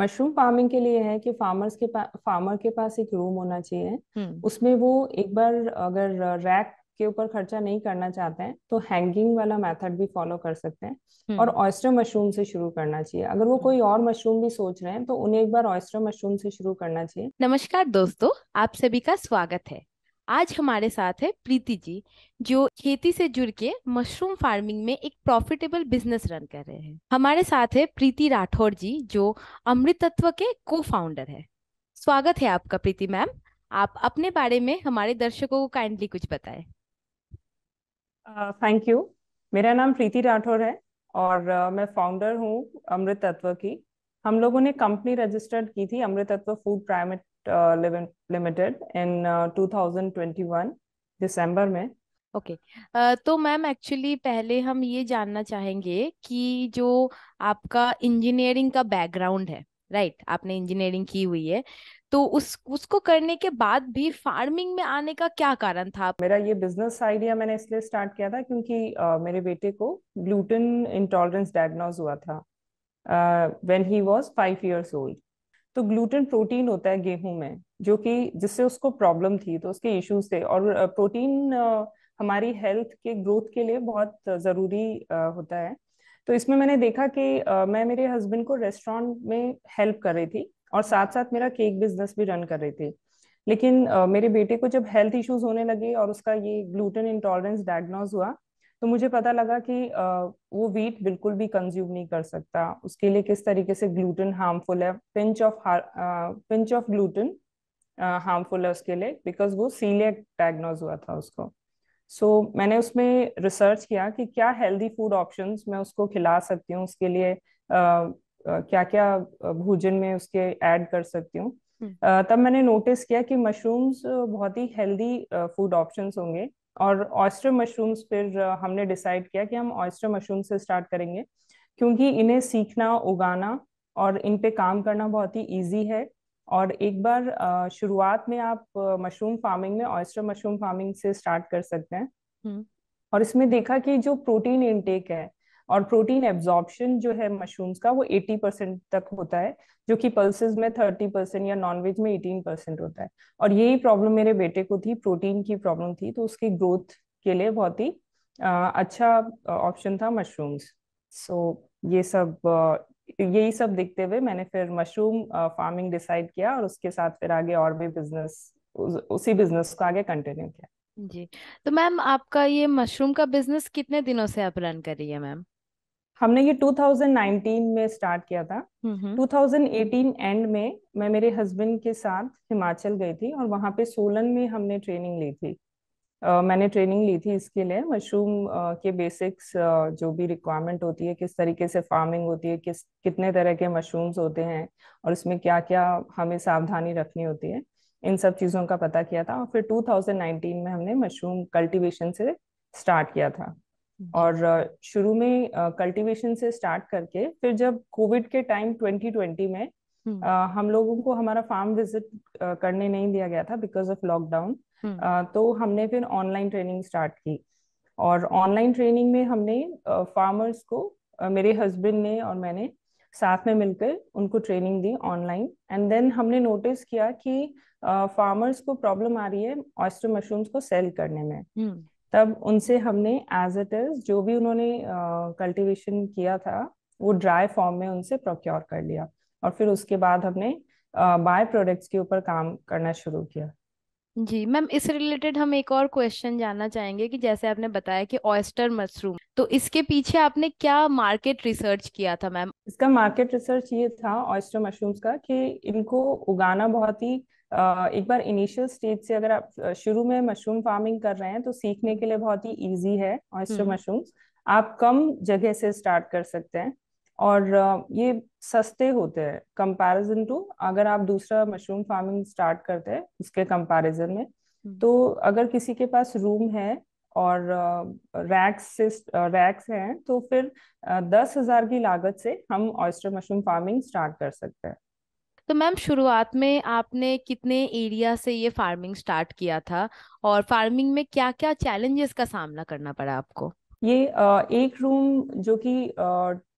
Mushroom farming के लिए है कि फार्मर्स के पास फार्मर के पास एक रूम होना चाहिए हम्म। उसमें वो एक बार अगर रैक के ऊपर खर्चा नहीं करना चाहते हैं तो हैंगिंग वाला मेथड भी फॉलो कर सकते हैं हम्म। और ऑयस्टर मशरूम से शुरू करना चाहिए अगर वो कोई हम्म। और मशरूम भी सोच रहे हैं तो उन्हें एक बार ऑयस्टर मशरूम से शुरू करना चाहिए नमस्कार दोस्तों आप सभी का स्वागत है आज हमारे साथ है प्रीति जी जो खेती से जुड़ के मशरूम फार्मिंग में एक प्रॉफिटेबल बिजनेस रन कर रहे हैं हमारे साथ है प्रीति राठौर जी जो अमृत तत्व के को फाउंडर है स्वागत है आपका प्रीति मैम आप अपने बारे में हमारे दर्शकों को काइंडली कुछ बताए थैंक यू मेरा नाम प्रीति राठौर है और uh, मैं फाउंडर हूँ अमृत तत्व की हम लोगों ने कंपनी रजिस्टर्ड की थी Amrit Tattva food private limited in 2021 दिसंबर में ओके okay. uh, तो मैम एक्चुअली पहले हम ये जानना चाहेंगे कि जो आपका इंजीनियरिंग का बैकग्राउंड है राइट right? आपने इंजीनियरिंग की हुई है तो उस उसको करने के बाद भी फार्मिंग में आने का क्या कारण था मेरा ये बिजनेस आइडिया मैंने इसलिए स्टार्ट किया था क्योंकि uh, मेरे बेटे को ग्लूटेन इंटॉलरेंस डायग्नोज हुआ था when he was five years old तो ग्लूटेन प्रोटीन होता है गेहूं में जो कि जिससे उसको प्रॉब्लम थी तो उसके इश्यूज थे और प्रोटीन हमारी हेल्थ के ग्रोथ के लिए बहुत जरूरी होता है तो इसमें मैंने देखा कि मैं मेरे हस्बैंड को रेस्टोरेंट में हेल्प कर रही थी और साथ साथ मेरा केक बिजनेस भी रन कर रही थी लेकिन मेरे बेटे को जब हेल्थ इश्यूज होने लगे और उसका ये ग्लूटेन इंटॉलरेंस डायग्नोज हुआ तो मुझे पता लगा कि वो वीट बिल्कुल भी कंज्यूम नहीं कर सकता उसके लिए किस तरीके से ग्लूटेन हार्मफुल है pinch of pinch of gluten harmful है उसके लिए बिकॉज वो सीलिया डायग्नोज हुआ था उसको सो so, मैंने उसमें रिसर्च किया कि क्या हेल्दी फूड ऑप्शंस मैं उसको खिला सकती हूँ उसके लिए क्या क्या भोजन में उसके ऐड कर सकती हूँ हम्म। तब मैंने नोटिस किया कि मशरूम्स बहुत ही हेल्दी फूड ऑप्शंस होंगे और ऑयस्टर मशरूम्स फिर हमने डिसाइड किया कि हम ऑयस्टर मशरूम से स्टार्ट करेंगे क्योंकि इन्हें सीखना उगाना और इन पे काम करना बहुत ही इजी है और एक बार शुरुआत में आप मशरूम फार्मिंग में ऑयस्टर मशरूम फार्मिंग से स्टार्ट कर सकते हैं हम्म। और इसमें देखा कि जो प्रोटीन इनटेक है और प्रोटीन एब्जॉर्बशन जो है मशरूम्स का वो 80 परसेंट तक होता है जो कि पल्सेस में 30 परसेंट या नॉनवेज में 18 परसेंट होता है और यही प्रॉब्लम मेरे बेटे को थी प्रोटीन की प्रॉब्लम थी तो उसकी ग्रोथ के लिए बहुत ही अच्छा ऑप्शन था मशरूम्स सो so, ये सब यही सब देखते हुए मैंने फिर मशरूम फार्मिंग डिसाइड किया और उसके साथ फिर आगे और भी बिजनेस उसी बिजनेस को आगे कंटिन्यू किया जी तो मैम आपका ये मशरूम का बिजनेस कितने दिनों से आप रन कर रही है मैम हमने ये 2019 में स्टार्ट किया था 2018 हम्म, एंड हम्म। में मैं मेरे हस्बैंड के साथ हिमाचल गई थी और वहां पे सोलन में हमने ट्रेनिंग ली थी Uh, मैंने ट्रेनिंग ली थी इसके लिए मशरूम uh, के बेसिक्स uh, जो भी रिक्वायरमेंट होती है किस तरीके से फार्मिंग होती है किस कितने तरह के मशरूम्स होते हैं और उसमें क्या क्या हमें सावधानी रखनी होती है इन सब चीज़ों का पता किया था और फिर 2019 में हमने मशरूम कल्टीवेशन से स्टार्ट किया था हम्म। और शुरू में कल्टीवेशन से स्टार्ट करके फिर जब कोविड के टाइम 2020 में हम्म। हम लोगों को हमारा फार्म विजिट करने नहीं दिया गया था बिकॉज ऑफ लॉकडाउन तो हमने फिर ऑनलाइन ट्रेनिंग स्टार्ट की और ऑनलाइन ट्रेनिंग में हमने फार्मर्स को मेरे हस्बैंड ने और मैंने साथ में मिलकर उनको ट्रेनिंग दी ऑनलाइन एंड देन हमने नोटिस किया कि फार्मर्स को प्रॉब्लम आ रही है ऑयस्टर मशरूम्स को सेल करने में हम्म। तब उनसे हमने एज इट इज जो भी उन्होंने कल्टीवेशन uh, किया था वो ड्राई फॉर्म में उनसे प्रोक्योर कर लिया और फिर उसके बाद हमने बाय uh, प्रोडक्ट्स के ऊपर काम करना शुरू किया जी मैम इस रिलेटेड हम एक और क्वेश्चन जानना चाहेंगे कि जैसे आपने बताया कि ऑयस्टर मशरूम तो इसके पीछे आपने क्या मार्केट रिसर्च किया था मैम इसका मार्केट रिसर्च ये था ऑयस्टर मशरूम्स का कि इनको उगाना बहुत ही एक बार इनिशियल स्टेज से अगर आप शुरू में मशरूम फार्मिंग कर रहे हैं तो सीखने के लिए बहुत ही इजी है ऑयस्टर मशरूम्स हम्म। आप कम जगह से स्टार्ट कर सकते हैं और ये सस्ते होते हैं कंपैरिजन टू अगर आप दूसरा मशरूम फार्मिंग स्टार्ट करते हैं उसके कंपैरिजन में हम्म। तो अगर किसी के पास रूम है और रैक्स से रैक्स हैं तो फिर दस हजार की लागत से हम ऑयस्टर मशरूम फार्मिंग स्टार्ट कर सकते हैं तो मैम शुरुआत में आपने कितने एरिया से ये फार्मिंग स्टार्ट किया था और फार्मिंग में क्या क्या चैलेंजेस का सामना करना पड़ा आपको ये एक रूम जो कि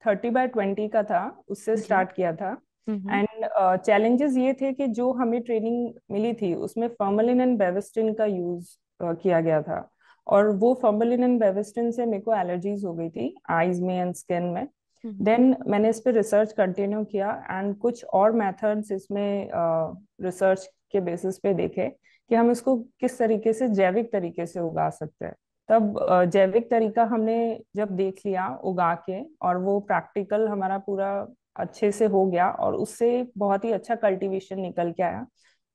थर्टी बाय ट्वेंटी का था उससे स्टार्ट हम्म। किया था एंड हम्म। चैलेंजेस ये थे कि जो हमें ट्रेनिंग मिली थी उसमें फॉर्मलिन एंड बेवेस्टिन का यूज किया गया था और वो फॉर्मलिन एंड बेविस्टिन से मेरे को एलर्जीज हो गई थी आईज में एंड स्किन में देन हम्म। मैंने इस पर रिसर्च कंटिन्यू किया एंड कुछ और मेथड्स इसमें रिसर्च के बेसिस पे देखे कि हम इसको किस तरीके से जैविक तरीके से उगा सकते हैं तब जैविक तरीका हमने जब देख लिया उगा के और वो प्रैक्टिकल हमारा पूरा अच्छे से हो गया और उससे बहुत ही अच्छा कल्टीवेशन निकल के आया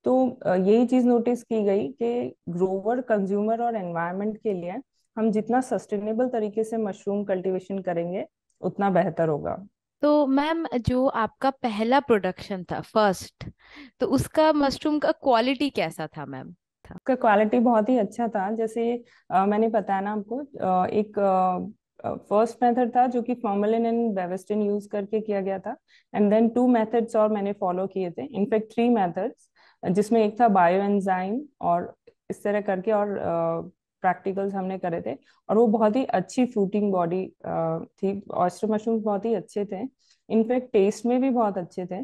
तो यही चीज नोटिस की गई कि ग्रोवर कंज्यूमर और एनवायरमेंट के लिए हम जितना सस्टेनेबल तरीके से मशरूम कल्टीवेशन करेंगे उतना बेहतर होगा तो मैम जो आपका पहला प्रोडक्शन था फर्स्ट तो उसका मशरूम का क्वालिटी कैसा था मैम उसका क्वालिटी बहुत ही अच्छा था जैसे आ, मैंने बताया ना आपको आ, एक फर्स्ट मेथड था जो कि फॉर्मलिन एंड बेवेस्टिन यूज करके किया गया था एंड देन टू मेथड्स और मैंने फॉलो किए थे इनफैक्ट थ्री मेथड्स जिसमें एक था बायो एंजाइम और इस तरह करके और प्रैक्टिकल्स हमने करे थे और वो बहुत ही अच्छी फ्रूटिंग बॉडी थी ऑयस्टर मशरूम बहुत ही अच्छे थे इनफैक्ट टेस्ट में भी बहुत अच्छे थे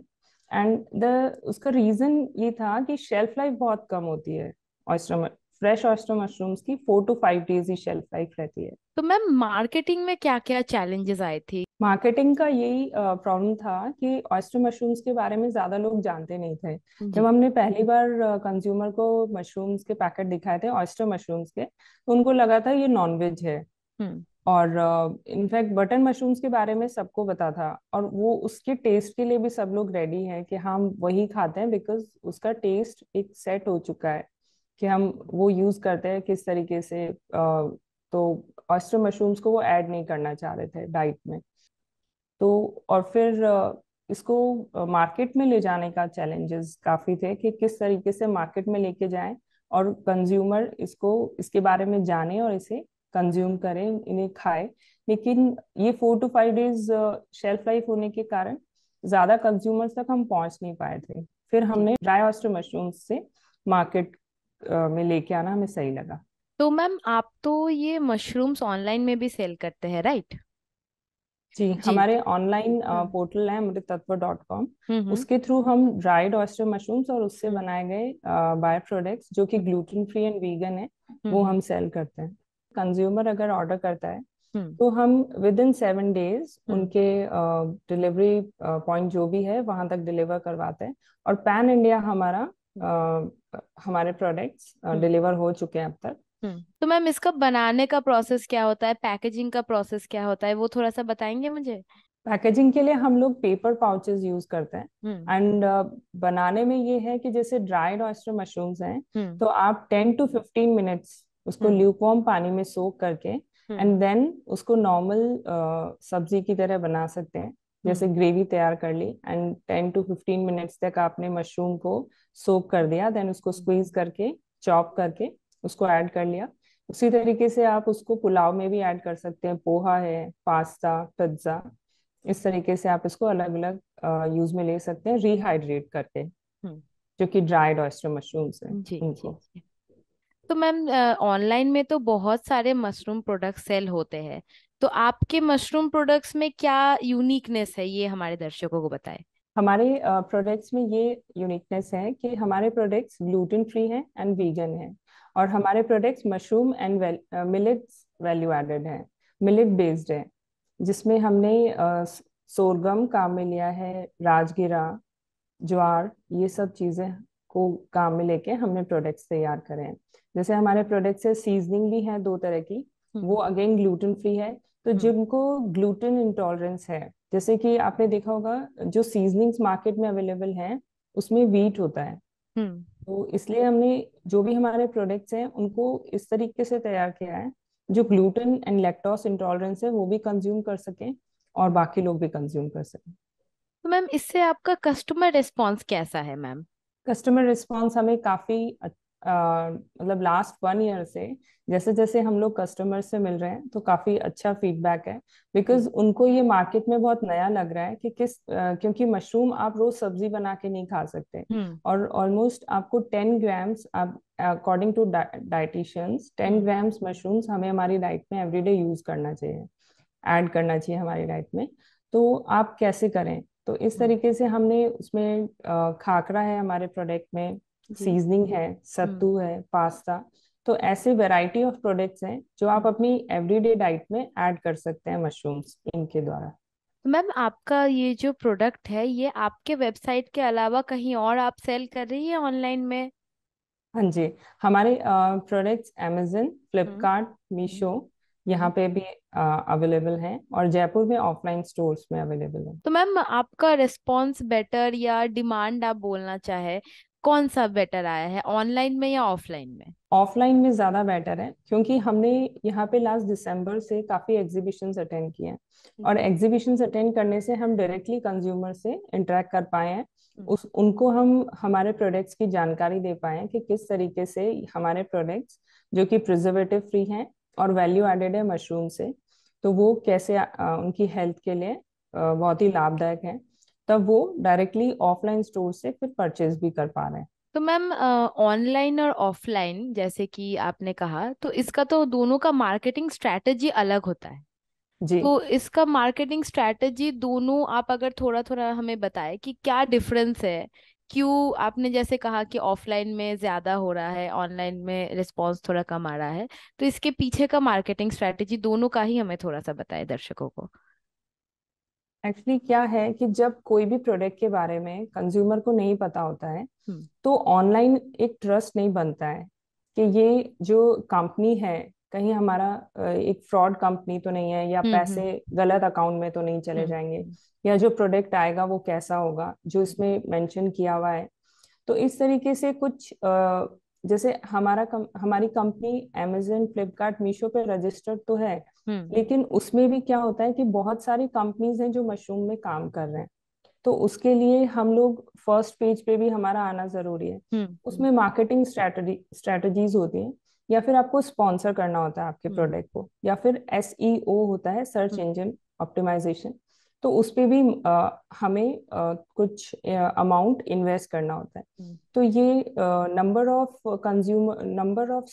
एंड द उसका रीजन ये था कि शेल्फ लाइफ बहुत कम होती है ऑयस्टर फ्रेश ऑस्टर मशरूम्स की फोर टू फाइव डेज ही शेल्फ लाइफ रहती है तो मैम मार्केटिंग में क्या क्या चैलेंजेस आए थे मार्केटिंग का यही प्रॉब्लम था कि ऑस्टर मशरूम्स के बारे में ज्यादा लोग जानते नहीं थे जब हमने पहली बार कंज्यूमर को मशरूम्स के पैकेट दिखाए थे ऑस्टर मशरूम्स के तो उनको लगा था ये नॉन वेज है हम्म। और इनफैक्ट बटन मशरूम्स के बारे में सबको पता था और वो उसके टेस्ट के लिए भी सब लोग रेडी हैं कि हाँ, हम वही खाते हैं बिकॉज उसका टेस्ट एक सेट हो चुका है कि हम वो यूज करते हैं किस तरीके से तो ऑस्टर मशरूम्स को वो ऐड नहीं करना चाह रहे थे डाइट में तो और फिर इसको मार्केट में ले जाने का चैलेंजेस काफ़ी थे कि किस तरीके से मार्केट में लेके जाए और कंज्यूमर इसको इसके बारे में जाने और इसे कंज्यूम करें इन्हें खाए लेकिन ये four to five days shelf life होने के कारण ज़्यादा कंज्यूमर्स तक हम पहुंच नहीं पाए थे फिर हमने ड्राई ऑस्टर मशरूम्स से मार्केट में लेके आना हमें सही लगा तो मैम आप तो ये मशरूम्स ऑनलाइन में भी सेल करते हैं राइट जी, जी हमारे ऑनलाइन हम्म। पोर्टल है अमृत तत्व डॉट कॉम हम्म, हम्म। उसके थ्रू हम ड्राइड ऑयस्टर मशरूम्स और उससे बनाए गए बाय प्रोडक्ट्स जो कि ग्लूटेन फ्री एंड वीगन है वो हम सेल करते हैं कंज्यूमर अगर ऑर्डर करता है तो हम विद इन सेवन डेज उनके डिलीवरी पॉइंट जो भी है वहां तक डिलीवर करवाते हैं और पैन इंडिया हमारा हमारे प्रोडक्ट्स हम्म। डिलीवर हो चुके हैं अब तक हम्म। तो मैम इसका बनाने का प्रोसेस क्या होता है पैकेजिंग का प्रोसेस क्या होता है वो थोड़ा सा बताएंगे मुझे पैकेजिंग के लिए हम लोग पेपर पाउचेस यूज करते हैं एंड हम्म। uh, बनाने में ये है कि जैसे ड्राइड ऑयस्टर मशरूम्स हैं तो आप टेन टू फिफ्टीन मिनट्स उसको ल्यूकॉम पानी में सोक करके एंड देन उसको नॉर्मल uh, सब्जी की तरह बना सकते हैं जैसे ग्रेवी तैयार कर ली and ten to fifteen minutes तक आपने मशरूम को सोप कर दिया देन उसको स्क्वीज करके चॉप करके उसको ऐड कर लिया उसी तरीके से आप उसको पुलाव में भी ऐड कर सकते हैं पोहा है पास्ता पिज्जा इस तरीके से आप इसको अलग अलग यूज में ले सकते हैं रिहाइड्रेट करके हम्म। जो कि ड्राइड ऑयस्टर मशरूम्स हैं जी, जी. तो मैम ऑनलाइन में तो बहुत सारे मशरूम प्रोडक्ट सेल होते हैं तो आपके मशरूम प्रोडक्ट्स में क्या यूनिकनेस है ये हमारे दर्शकों को बताए हमारे प्रोडक्ट्स में ये यूनिकनेस है कि हमारे प्रोडक्ट्स ग्लूटेन फ्री हैं एंड वीगन हैं और हमारे products mushroom and millets value added हैं मिलेट बेस्ड है जिसमें हमने सोरगम काम में लिया है राजगिरा ज्वार ये सब चीज़ें को काम में लेके हमने प्रोडक्ट्स तैयार करे हैं जैसे हमारे प्रोडक्ट्स से सीजनिंग भी है दो तरह की हम्म। वो अगेन ग्लूटेन फ्री है तो हम्म। जिनको ग्लूटेन इंटॉलरेंस है जैसे कि आपने देखा होगा जो सीजनिंग्स मार्केट में अवेलेबल है उसमें वीट होता है हम्म। तो इसलिए हमने जो भी हमारे प्रोडक्ट्स हैं उनको इस तरीके से तैयार किया है जो ग्लूटेन एंड लैक्टोस इंटॉलरेंस है वो भी कंज्यूम कर सकें और बाकी लोग भी कंज्यूम कर सकें तो मैम इससे आपका कस्टमर रिस्पॉन्स कैसा है मैम कस्टमर रिस्पॉन्स हमें काफी मतलब लास्ट वन ईयर से जैसे जैसे हम लोग कस्टमर से मिल रहे हैं तो काफी अच्छा फीडबैक है बिकॉज उनको ये मार्केट में बहुत नया लग रहा है कि किस uh, क्योंकि मशरूम आप रोज सब्जी बना के नहीं खा सकते hmm. और ऑलमोस्ट आपको टेन ग्राम्स आप according to dietitians ten grams mushrooms हमें हमारी डाइट में एवरीडे यूज करना चाहिए एड करना चाहिए हमारी डाइट में तो आप कैसे करें तो इस हम्म। तरीके से हमने उसमें खाकरा है हमारे प्रोडक्ट में सीजनिंग है सत्तू हम्म। है पास्ता तो ऐसे वैरायटी ऑफ प्रोडक्ट्स हैं जो आप अपनी एवरीडे डाइट में ऐड कर सकते हैं मशरूम्स इनके द्वारा तो मैम आपका ये जो प्रोडक्ट है ये आपके वेबसाइट के अलावा कहीं और आप सेल कर रही है ऑनलाइन में हाँ जी हमारे प्रोडक्ट्स अमेजन फ्लिपकार्ट मीशो यहाँ हम्म। पे भी अवेलेबल है और जयपुर में ऑफलाइन स्टोर्स में अवेलेबल है तो मैम आपका रिस्पॉन्स बेटर या डिमांड आप बोलना चाहे कौन सा बेटर आया है ऑनलाइन में या ऑफलाइन में ऑफलाइन में ज्यादा बेटर है क्योंकि हमने यहाँ पे लास्ट दिसंबर से काफी एग्जीबिशन अटेंड किए हैं हम्म। और एग्जीबिशंस अटेंड करने से हम डायरेक्टली कंज्यूमर से इंटरेक्ट कर पाए हैं हम्म। उस उनको हम हमारे प्रोडक्ट्स की जानकारी दे पाए हैं कि किस तरीके से हमारे प्रोडक्ट्स जो कि प्रिजर्वेटिव फ्री हैं और वैल्यू एडेड है मशरूम से तो वो कैसे आ, उनकी हेल्थ के लिए बहुत ही लाभदायक है तब वो डायरेक्टली ऑफलाइन स्टोर से फिर परचेज भी कर पा रहे हैं तो मैम ऑनलाइन और ऑफलाइन जैसे कि आपने कहा तो इसका तो दोनों का मार्केटिंग स्ट्रेटजी अलग होता है जी तो इसका मार्केटिंग स्ट्रेटजी दोनों आप अगर थोड़ा थोड़ा हमें बताएं कि क्या डिफरेंस है क्यों आपने जैसे कहा कि ऑफलाइन में ज्यादा हो रहा है ऑनलाइन में रिस्पॉन्स थोड़ा कम आ रहा है तो इसके पीछे का मार्केटिंग स्ट्रेटजी दोनों का ही हमें थोड़ा सा बताए दर्शकों को एक्चुअली क्या है कि जब कोई भी प्रोडक्ट के बारे में कंज्यूमर को नहीं पता होता है हम्म। तो ऑनलाइन एक ट्रस्ट नहीं बनता है कि ये जो कंपनी है कहीं हमारा एक फ्रॉड कंपनी तो नहीं है या हम्म, पैसे हम्म। गलत अकाउंट में तो नहीं चले जाएंगे या जो प्रोडक्ट आएगा वो कैसा होगा जो इसमें मेंशन किया हुआ है तो इस तरीके से कुछ जैसे हमारा हमारी कंपनी अमेजन फ्लिपकार्ट मीशो पे रजिस्टर्ड तो है हम्म। लेकिन उसमें भी क्या होता है कि बहुत सारी कंपनीज हैं जो मशरूम में काम कर रहे हैं तो उसके लिए हम लोग फर्स्ट पेज पे भी हमारा आना जरूरी है हम्म। उसमें मार्केटिंग स्ट्रेटजीज होती है या फिर आपको स्पॉन्सर करना होता है आपके प्रोडक्ट हम्म। को या फिर एस e होता है सर्च इंजन ऑप्टिमाइजेशन तो उस पर भी आ, हमें आ, कुछ अमाउंट इन्वेस्ट करना होता है तो ये number of consumer number of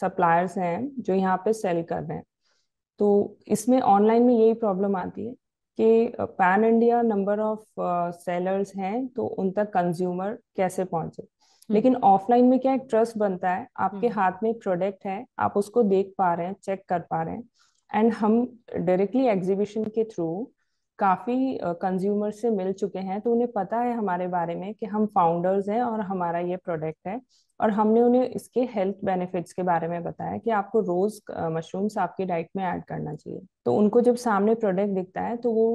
suppliers हैं जो यहाँ पे सेल कर रहे हैं तो इसमें ऑनलाइन में यही प्रॉब्लम आती है कि pan India number of sellers हैं तो उन तक कंज्यूमर कैसे पहुंचे हम्म। लेकिन ऑफलाइन में क्या एक ट्रस्ट बनता है आपके हम्म। हाथ में प्रोडक्ट है आप उसको देख पा रहे हैं चेक कर पा रहे हैं एंड हम डायरेक्टली एग्जीबिशन के थ्रू काफ़ी कंज्यूमर से मिल चुके हैं तो उन्हें पता है हमारे बारे में कि हम फाउंडर्स हैं और हमारा ये प्रोडक्ट है और हमने उन्हें इसके हेल्थ बेनिफिट्स के बारे में बताया कि आपको रोज़ मशरूम्स आपकी डाइट में ऐड करना चाहिए तो उनको जब सामने प्रोडक्ट दिखता है तो वो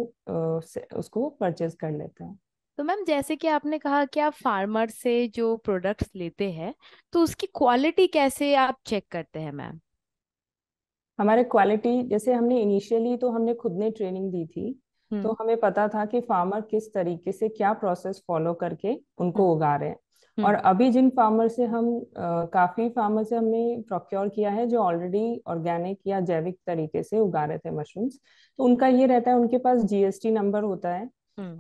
उसको परचेज कर लेते हैं तो मैम जैसे कि आपने कहा कि आप फार्मर से जो प्रोडक्ट्स लेते हैं तो उसकी क्वालिटी कैसे आप चेक करते हैं मैम हमारे क्वालिटी जैसे हमने इनिशियली तो हमने खुद ने ट्रेनिंग दी थी तो हम्म। हमें पता था कि फार्मर किस तरीके से क्या प्रोसेस फॉलो करके उनको हम्म। उगा रहे हैं और हम्म। अभी जिन फार्मर से हम आ, काफी फार्मर से हमने प्रोक्योर किया है जो ऑलरेडी ऑर्गेनिक या जैविक तरीके से उगा रहे थे मशरूम्स तो उनका ये रहता है उनके पास जीएसटी नंबर होता है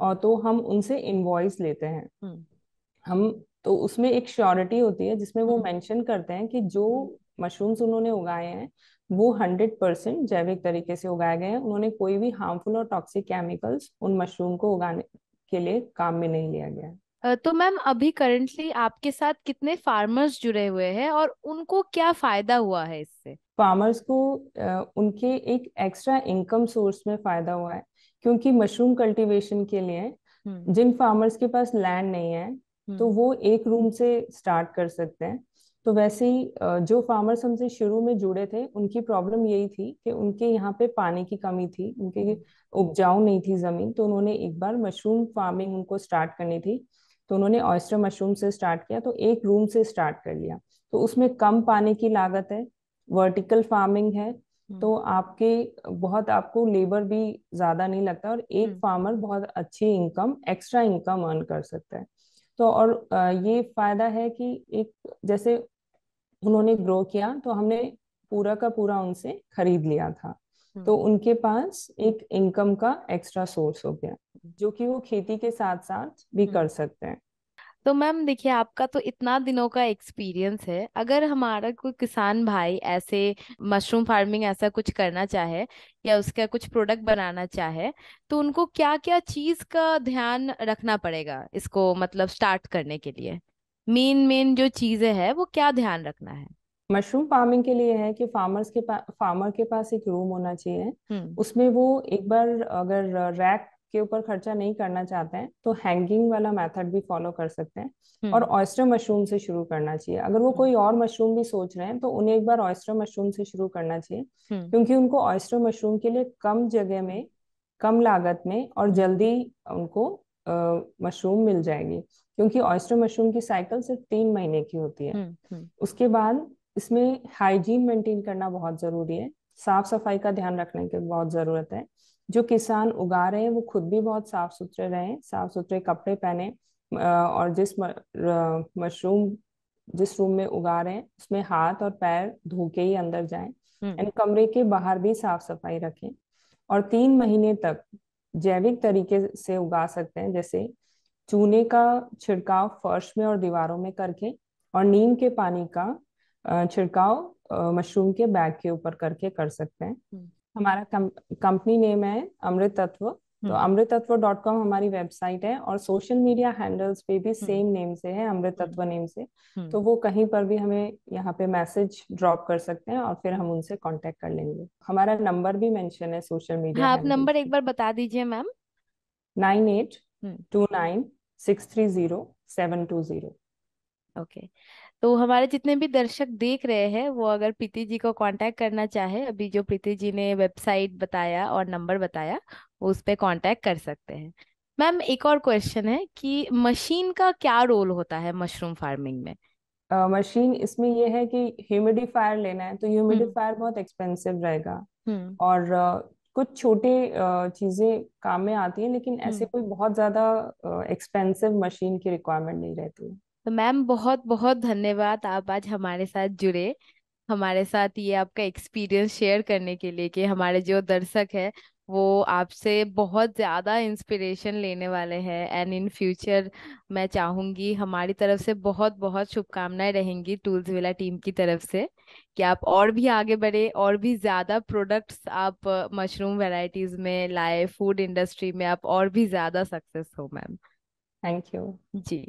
और तो हम उनसे इनवॉइस लेते हैं हम तो उसमें एक श्योरिटी होती है जिसमें वो मेंशन करते हैं कि जो मशरूम्स उन्होंने उगाए हैं वो हंड्रेड परसेंट जैविक तरीके से उगाए गए हैं उन्होंने कोई भी हार्मफुल और टॉक्सिक केमिकल्स उन मशरूम को उगाने के लिए काम में नहीं लिया गया तो मैम अभी करंटली आपके साथ कितने फार्मर्स जुड़े हुए हैं और उनको क्या फायदा हुआ है इससे फार्मर्स को उनके एक एक्स्ट्रा इनकम सोर्स में फायदा हुआ है क्योंकि मशरूम कल्टीवेशन के लिए हम्म। जिन फार्मर्स के पास लैंड नहीं है हम्म। तो वो एक रूम से स्टार्ट कर सकते हैं तो वैसे ही जो फार्मर्स हमसे शुरू में जुड़े थे उनकी प्रॉब्लम यही थी कि उनके यहाँ पे पानी की कमी थी उनके हम्म। उपजाऊ नहीं थी ज़मीन तो उन्होंने एक बार मशरूम फार्मिंग उनको स्टार्ट करनी थी तो उन्होंने ऑयस्टर मशरूम से स्टार्ट किया तो एक रूम से स्टार्ट कर लिया तो उसमें कम पानी की लागत है वर्टिकल फार्मिंग है हम्म। तो आपके बहुत आपको लेबर भी ज़्यादा नहीं लगता और एक फार्मर हम्म। बहुत अच्छी इनकम एक्स्ट्रा इनकम अर्न कर सकता है तो और ये फायदा है कि एक जैसे उन्होंने ग्रो किया तो हमने पूरा का पूरा उनसे खरीद लिया था हम्म। तो उनके पास एक इनकम का एक्स्ट्रा सोर्स हो गया जो कि वो खेती के साथ साथ भी हम्म। कर सकते हैं तो मैम देखिए आपका तो इतना दिनों का एक्सपीरियंस है अगर हमारा कोई किसान भाई ऐसे मशरूम फार्मिंग ऐसा कुछ करना चाहे या उसका कुछ प्रोडक्ट बनाना चाहे तो उनको क्या क्या चीज का ध्यान रखना पड़ेगा इसको मतलब स्टार्ट करने के लिए मेन मेन जो चीजें है वो क्या ध्यान रखना है मशरूम फार्मिंग के लिए है कि फार्मर्स के फार्मर के पास एक रूम होना चाहिए हम्म। उसमें वो एक बार अगर रैक के ऊपर खर्चा नहीं करना चाहते हैं तो हैंगिंग वाला मेथड भी फॉलो कर सकते हैं हम्म। और ऑयस्टर मशरूम से शुरू करना चाहिए अगर वो कोई और मशरूम भी सोच रहे हैं तो उन्हें एक बार ऑयस्टर मशरूम से शुरू करना चाहिए हम्म। क्योंकि उनको ऑयस्टर मशरूम के लिए कम जगह में कम लागत में और जल्दी उनको मशरूम मिल जाएगी क्योंकि ऑयस्टर मशरूम की साइकिल सिर्फ तीन महीने की होती है हम्म, हम्म। उसके बाद इसमें हाइजीन मेंटेन करना बहुत जरूरी है साफ सफाई का ध्यान रखने की बहुत जरूरत है जो किसान उगा रहे हैं वो खुद भी बहुत साफ सुथरे रहे साफ सुथरे कपड़े पहने और जिस मशरूम जिस रूम में उगा रहे हैं उसमें हाथ और पैर धो के ही अंदर जाएं हम्म। एंड कमरे के बाहर भी साफ सफाई रखें और तीन महीने तक जैविक तरीके से उगा सकते हैं जैसे चूने का छिड़काव फर्श में और दीवारों में करके और नीम के पानी का छिड़काव मशरूम के बैग के ऊपर करके कर सकते हैं हम्म। हमारा कंपनी नेम है अमृत तत्व तो हम्म। अमृत तत्व डॉट कॉम हमारी वेबसाइट है और सोशल मीडिया हैंडल्स पे भी हम्म। सेम नेम से है हम्म। अमृत तत्व नेम से तो वो कहीं पर भी हमें यहाँ पे मैसेज ड्रॉप कर सकते हैं और फिर हम उनसे कांटेक्ट कर लेंगे हमारा नंबर भी मेंशन है सोशल मीडिया हाँ, आप नंबर एक बार बता दीजिए ma'am nine eight two nine six three zero seven two zero okay तो हमारे जितने भी दर्शक देख रहे हैं वो अगर प्रीति जी को कांटेक्ट करना चाहे अभी जो प्रीति जी ने वेबसाइट बताया और नंबर बताया वो उस पर कॉन्टेक्ट कर सकते हैं मैम एक और क्वेश्चन है कि मशीन का क्या रोल होता है मशरूम फार्मिंग में मशीन uh, इसमें ये है कि ह्यूमिडिफायर लेना है तो ह्यूमिडिफायर बहुत एक्सपेंसिव रहेगा हम्म। और uh, कुछ छोटे uh, चीजें काम में आती है लेकिन हम्म। ऐसे कोई बहुत ज्यादा एक्सपेंसिव मशीन की रिक्वायरमेंट नहीं रहती है तो मैम बहुत बहुत धन्यवाद आप आज हमारे साथ जुड़े हमारे साथ ये आपका एक्सपीरियंस शेयर करने के लिए कि हमारे जो दर्शक है वो आपसे बहुत ज़्यादा इंस्पिरेशन लेने वाले हैं एंड इन फ्यूचर मैं चाहूँगी हमारी तरफ से बहुत बहुत शुभकामनाएं रहेंगी टूल्स वेला टीम की तरफ से कि आप और भी आगे बढ़े और भी ज़्यादा प्रोडक्ट्स आप मशरूम वैरायटीज़ में लाए फूड इंडस्ट्री में आप और भी ज़्यादा सक्सेस हो मैम थैंक यू जी